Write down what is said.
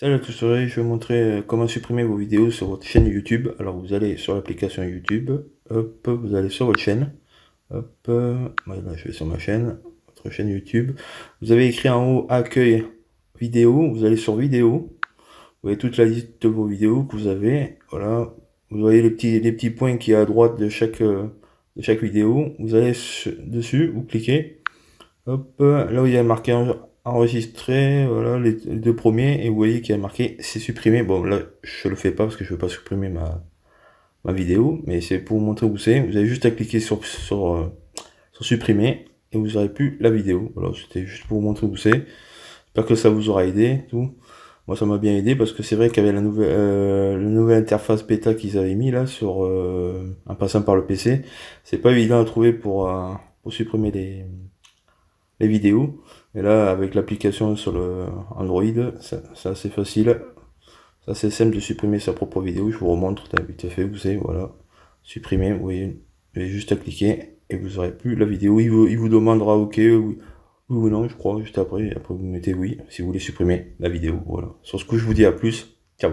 Salut à tous, je vais vous montrer euh, comment supprimer vos vidéos sur votre chaîne YouTube. Alors vous allez sur l'application YouTube, hop, vous allez sur votre chaîne, hop, euh, je vais sur ma chaîne, votre chaîne YouTube. Vous avez écrit en haut accueil vidéo, vous allez sur vidéo, vous voyez toute la liste de vos vidéos que vous avez, voilà, vous voyez les petits, les petits points qui est à droite de chaque, euh, de chaque vidéo, vous allez dessus, vous cliquez, hop, là où il y a marqué enregistrer voilà, les, deux premiers, et vous voyez qu'il y a marqué c'est supprimé. Bon, là, je le fais pas parce que je veux pas supprimer ma, ma vidéo, mais c'est pour montrer où c'est. Vous avez juste à cliquer sur, sur, euh, sur supprimer et vous aurez plus la vidéo. c'était juste pour montrer où c'est. J'espère que ça vous aura aidé, tout. Moi, ça m'a bien aidé parce que c'est vrai qu'avec la nouvelle, euh, la nouvelle interface bêta qu'ils avaient mis là sur euh, en passant par le PC, c'est pas évident à trouver pour, pour supprimer les les vidéos. Et là, avec l'application sur le Android, c'est assez facile. C'est simple de supprimer sa propre vidéo. Je vous remontre vite fait, vous savez, voilà. Supprimer, vous voyez, juste à et vous aurez plus la vidéo. Il vous, il vous demandera OK, oui, ou non, je crois, juste après. Après, vous mettez oui si vous voulez supprimer la vidéo. Voilà. Sur ce coup, je vous dis à plus. Ciao.